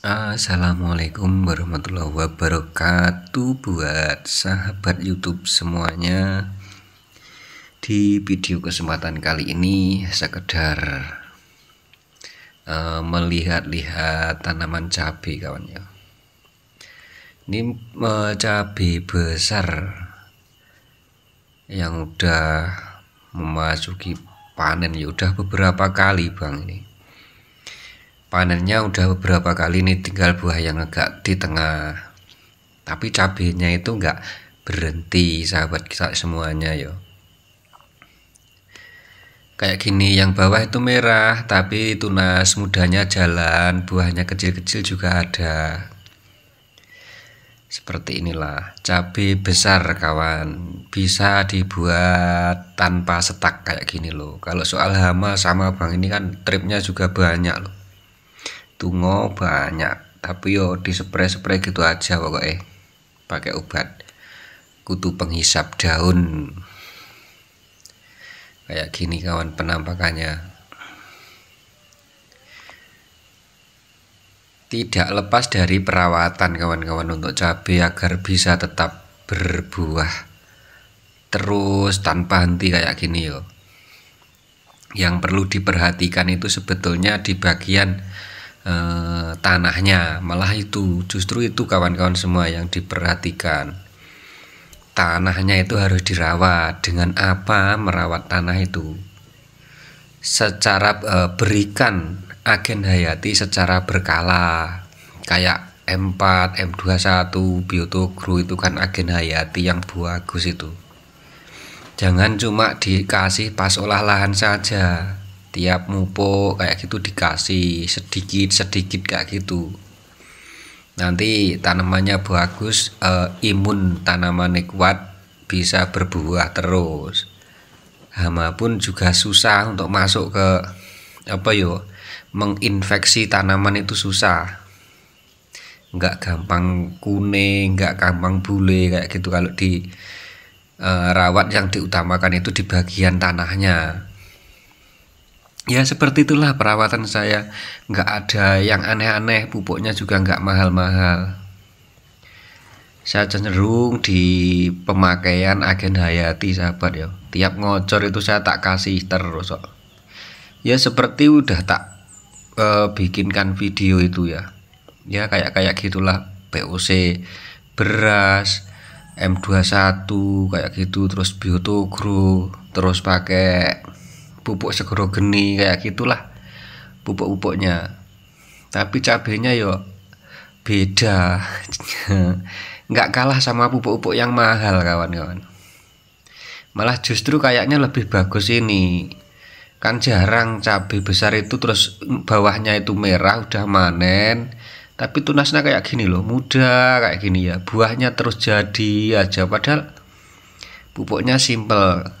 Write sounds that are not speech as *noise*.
Assalamualaikum warahmatullahi wabarakatuh buat sahabat YouTube semuanya. Di video kesempatan kali ini sekedar uh, melihat-lihat tanaman cabai kawan ya. Ini uh, cabai besar yang udah memasuki panen ya udah beberapa kali Bang ini panennya udah beberapa kali nih tinggal buah yang agak di tengah tapi cabenya itu enggak berhenti sahabat kita semuanya yo kayak gini yang bawah itu merah tapi tunas mudanya jalan buahnya kecil-kecil juga ada seperti inilah cabai besar kawan bisa dibuat tanpa setak kayak gini loh kalau soal hama sama bang ini kan tripnya juga banyak loh Tungo banyak, tapi yo dispray-spray gitu aja pokoknya. Pakai obat kutu penghisap daun. Kayak gini kawan penampakannya. Tidak lepas dari perawatan kawan-kawan untuk cabe agar bisa tetap berbuah terus tanpa henti kayak gini yo. Yang perlu diperhatikan itu sebetulnya di bagian Eh, tanahnya malah itu justru itu kawan-kawan semua yang diperhatikan tanahnya itu harus dirawat dengan apa merawat tanah itu secara e, berikan agen hayati secara berkala kayak M4, M21, Biotogru itu kan agen hayati yang bagus itu jangan cuma dikasih pas olah lahan saja tiap mupuk kayak gitu dikasih sedikit sedikit kayak gitu nanti tanamannya bagus e, imun tanamannya kuat bisa berbuah terus hama pun juga susah untuk masuk ke apa yo menginfeksi tanaman itu susah nggak gampang kuning nggak gampang bule kayak gitu kalau di e, rawat yang diutamakan itu di bagian tanahnya ya seperti itulah perawatan saya Enggak ada yang aneh-aneh pupuknya juga enggak mahal-mahal saya cenderung di pemakaian agen hayati sahabat ya tiap ngocor itu saya tak kasih terus so. ya seperti udah tak eh, bikinkan video itu ya ya kayak kayak gitulah POC beras M21 kayak gitu terus biotogro terus pakai pupuk segoro geni kayak gitulah pupuk-pupuknya tapi cabenya yo beda *laughs* nggak kalah sama pupuk-pupuk yang mahal kawan-kawan malah justru kayaknya lebih bagus ini kan jarang cabai besar itu terus bawahnya itu merah udah manen tapi tunasnya kayak gini loh muda kayak gini ya buahnya terus jadi aja padahal pupuknya simple